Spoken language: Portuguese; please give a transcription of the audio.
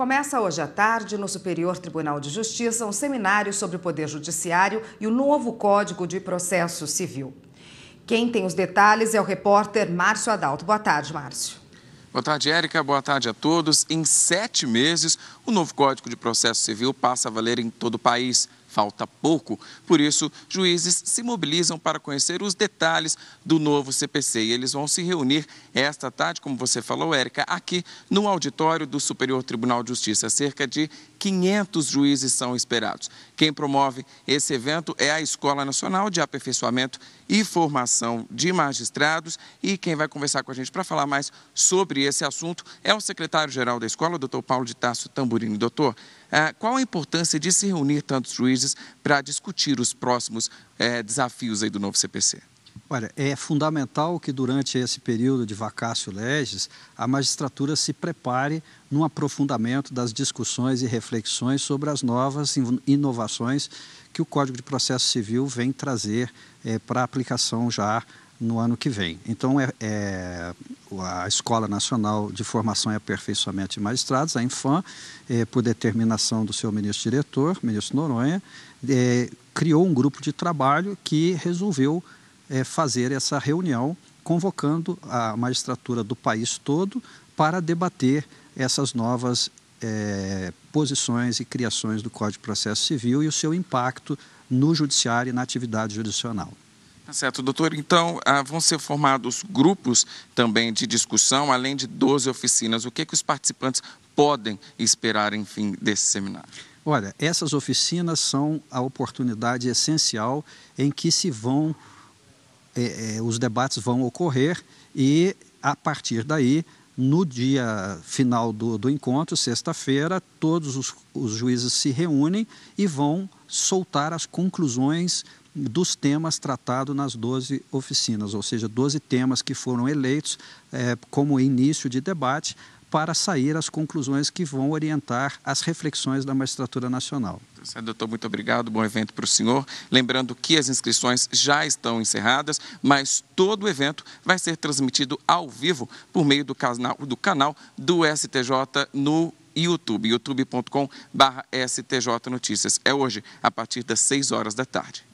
Começa hoje à tarde, no Superior Tribunal de Justiça, um seminário sobre o Poder Judiciário e o novo Código de Processo Civil. Quem tem os detalhes é o repórter Márcio Adalto. Boa tarde, Márcio. Boa tarde, Érica. Boa tarde a todos. Em sete meses, o novo Código de Processo Civil passa a valer em todo o país falta pouco. Por isso, juízes se mobilizam para conhecer os detalhes do novo CPC e eles vão se reunir esta tarde, como você falou, Érica, aqui no auditório do Superior Tribunal de Justiça. Cerca de 500 juízes são esperados. Quem promove esse evento é a Escola Nacional de Aperfeiçoamento e Formação de Magistrados e quem vai conversar com a gente para falar mais sobre esse assunto é o secretário-geral da escola, o doutor Paulo de Tasso Tamburini. Doutor, é, qual a importância de se reunir tantos juízes para discutir os próximos é, desafios aí do novo CPC? Olha, é fundamental que durante esse período de vacácio legis, a magistratura se prepare num aprofundamento das discussões e reflexões sobre as novas inovações que o Código de Processo Civil vem trazer é, eh, para aplicação já no ano que vem. Então, é, é, a Escola Nacional de Formação e Aperfeiçoamento de Magistrados, a Infam, é, eh, por determinação do seu ministro-diretor, ministro Noronha, eh, criou um grupo de trabalho que resolveu é, fazer essa reunião, convocando a magistratura do país todo para debater essas novas é, posições e criações do Código de Processo Civil e o seu impacto no judiciário e na atividade jurisdicional. Tá certo, doutor. Então, ah, vão ser formados grupos também de discussão, além de 12 oficinas. O que, é que os participantes podem esperar, enfim, desse seminário? Olha, essas oficinas são a oportunidade essencial em que se vão é, é, os debates vão ocorrer e, a partir daí, no dia final do, do encontro, sexta-feira, todos os, os juízes se reúnem e vão soltar as conclusões dos temas tratados nas 12 oficinas, ou seja, 12 temas que foram eleitos é, como início de debate para sair as conclusões que vão orientar as reflexões da magistratura nacional. Doutor, muito obrigado, bom evento para o senhor. Lembrando que as inscrições já estão encerradas, mas todo o evento vai ser transmitido ao vivo por meio do canal do, canal do STJ no YouTube, youtube.com/stjnoticias. É hoje, a partir das 6 horas da tarde.